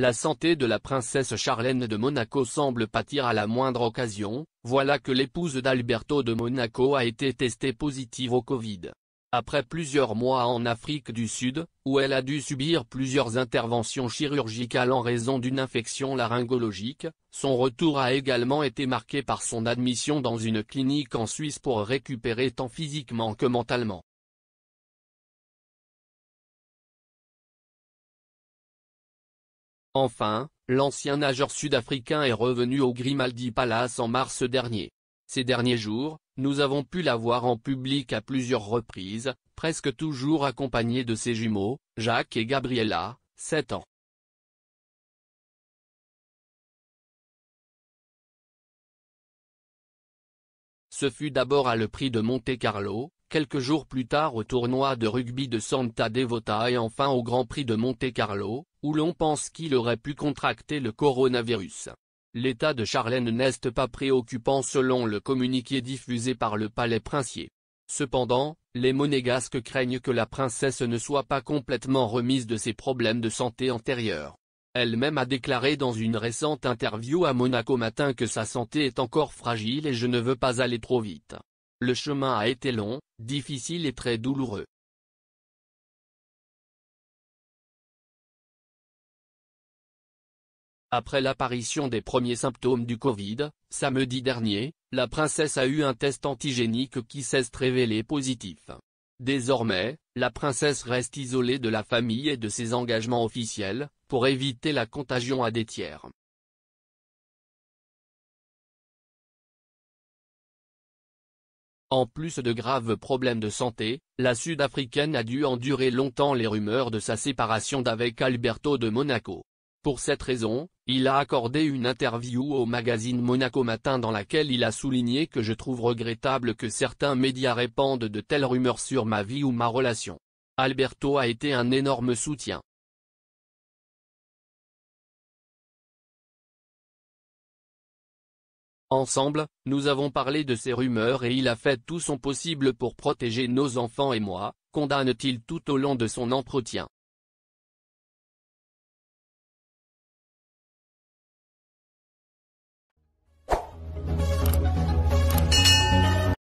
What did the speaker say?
La santé de la princesse Charlène de Monaco semble pâtir à la moindre occasion, voilà que l'épouse d'Alberto de Monaco a été testée positive au Covid. Après plusieurs mois en Afrique du Sud, où elle a dû subir plusieurs interventions chirurgicales en raison d'une infection laryngologique, son retour a également été marqué par son admission dans une clinique en Suisse pour récupérer tant physiquement que mentalement. Enfin, l'ancien nageur sud-africain est revenu au Grimaldi Palace en mars dernier. Ces derniers jours, nous avons pu la voir en public à plusieurs reprises, presque toujours accompagnée de ses jumeaux, Jacques et Gabriella, 7 ans. Ce fut d'abord à le prix de Monte-Carlo, quelques jours plus tard au tournoi de rugby de Santa Devota et enfin au Grand Prix de Monte-Carlo, où l'on pense qu'il aurait pu contracter le coronavirus. L'état de Charlène n'est pas préoccupant selon le communiqué diffusé par le palais princier. Cependant, les monégasques craignent que la princesse ne soit pas complètement remise de ses problèmes de santé antérieurs. Elle-même a déclaré dans une récente interview à Monaco Matin que sa santé est encore fragile et je ne veux pas aller trop vite. Le chemin a été long, difficile et très douloureux. Après l'apparition des premiers symptômes du Covid, samedi dernier, la princesse a eu un test antigénique qui s'est révélé positif. Désormais, la princesse reste isolée de la famille et de ses engagements officiels, pour éviter la contagion à des tiers. En plus de graves problèmes de santé, la Sud-Africaine a dû endurer longtemps les rumeurs de sa séparation d'avec Alberto de Monaco. Pour cette raison, il a accordé une interview au magazine Monaco Matin dans laquelle il a souligné que je trouve regrettable que certains médias répandent de telles rumeurs sur ma vie ou ma relation. Alberto a été un énorme soutien. Ensemble, nous avons parlé de ces rumeurs et il a fait tout son possible pour protéger nos enfants et moi, condamne-t-il tout au long de son entretien.